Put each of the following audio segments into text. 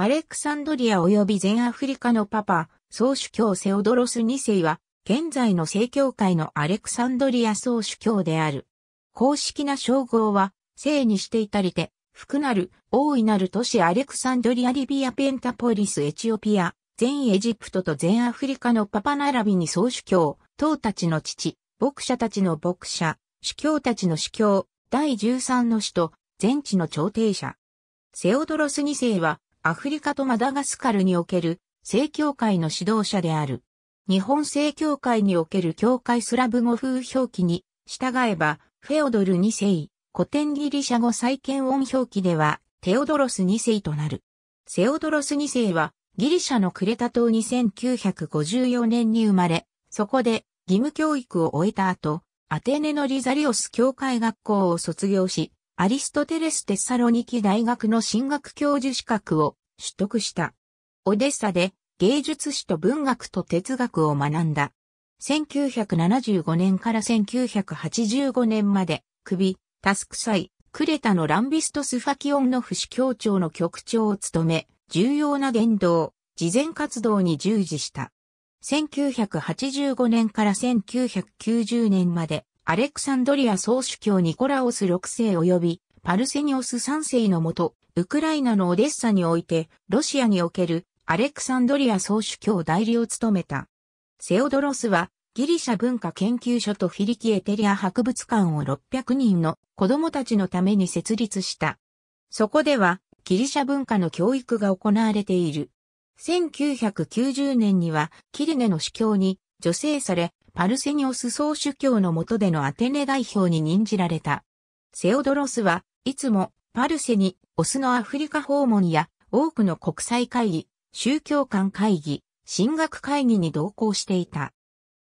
アレクサンドリア及び全アフリカのパパ、総主教セオドロス2世は、現在の正教会のアレクサンドリア総主教である。公式な称号は、聖にしていたりて、福なる、大いなる都市アレクサンドリアリビアペンタポリスエチオピア、全エジプトと全アフリカのパパ並びに総主教、党たちの父、牧者たちの牧者、主教たちの主教、第13の使徒、全地の調停者。セオドロス2世は、アフリカとマダガスカルにおける正教会の指導者である。日本正教会における教会スラブ語風表記に従えば、フェオドル2世、古典ギリシャ語再建音表記では、テオドロス2世となる。セオドロス2世は、ギリシャのクレタ島に1954年に生まれ、そこで義務教育を終えた後、アテネのリザリオス教会学校を卒業し、アリストテレス・テッサロニキ大学の進学教授資格を取得した。オデッサで芸術史と文学と哲学を学んだ。1975年から1985年まで、首、タスク祭、クレタのランビストスファキオンの不死協調の局長を務め、重要な言動、事前活動に従事した。1985年から1990年まで、アレクサンドリア総主教ニコラオス6世及びパルセニオス3世のもと、ウクライナのオデッサにおいて、ロシアにおけるアレクサンドリア総主教代理を務めた。セオドロスは、ギリシャ文化研究所とフィリキエテリア博物館を600人の子供たちのために設立した。そこでは、ギリシャ文化の教育が行われている。1990年には、キリネの主教に助成され、パルセニオス総主教の下でのアテネ代表に任じられた。セオドロスは、いつもパルセにオスのアフリカ訪問や多くの国際会議、宗教間会議、神学会議に同行していた。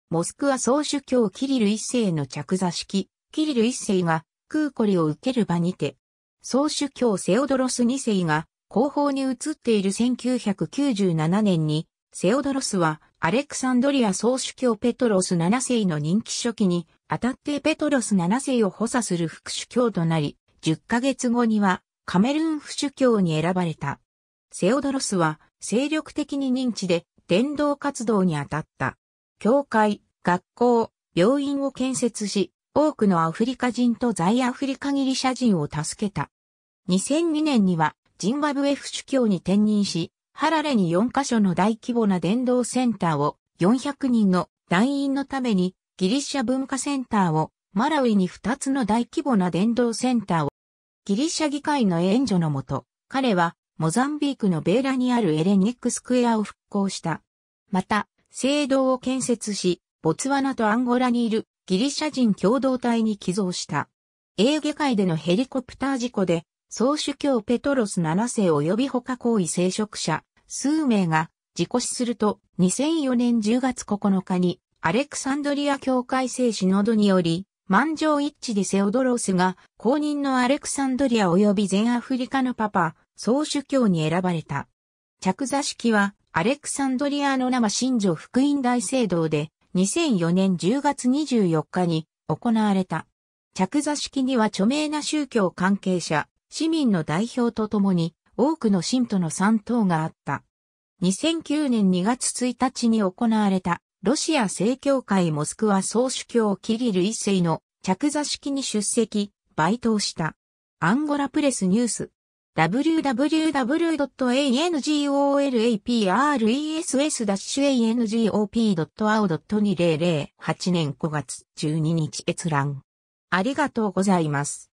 モスクワ総主教キリル一世の着座式、キリル一世がクーコリを受ける場にて、総主教セオドロス二世が後方に移っている1997年に、セオドロスはアレクサンドリア総主教ペトロス7世の任期初期に、当たってペトロス7世を補佐する副主教となり、10ヶ月後にはカメルーン府主教に選ばれた。セオドロスは精力的に認知で伝道活動に当たった。教会、学校、病院を建設し、多くのアフリカ人と在アフリカギリシャ人を助けた。2002年にはジンバブエ府主教に転任し、ハラレに4カ所の大規模な伝道センターを400人の団員のためにギリシャ文化センターをマラウイに2つの大規模な伝道センターをギリシャ議会の援助のもと、彼はモザンビークのベーラにあるエレニックスクエアを復興した。また、聖堂を建設し、ボツワナとアンゴラにいるギリシャ人共同体に寄贈した。エーゲ海でのヘリコプター事故で、総主教ペトロス7世及び他行為聖職者、数名が事故死すると、2004年10月9日にアレクサンドリア教会聖シノドにより、満場一致でセオドロースが公認のアレクサンドリア及び全アフリカのパパ、総主教に選ばれた。着座式はアレクサンドリアの生新女福音大聖堂で2004年10月24日に行われた。着座式には著名な宗教関係者、市民の代表とともに多くの信徒の参党があった。2009年2月1日に行われたロシア正教会モスクワ総主教キリル一世の着座式に出席、トをした。アンゴラプレスニュース。www.angolapres-angop.au.2008 年5月12日閲覧。ありがとうございます。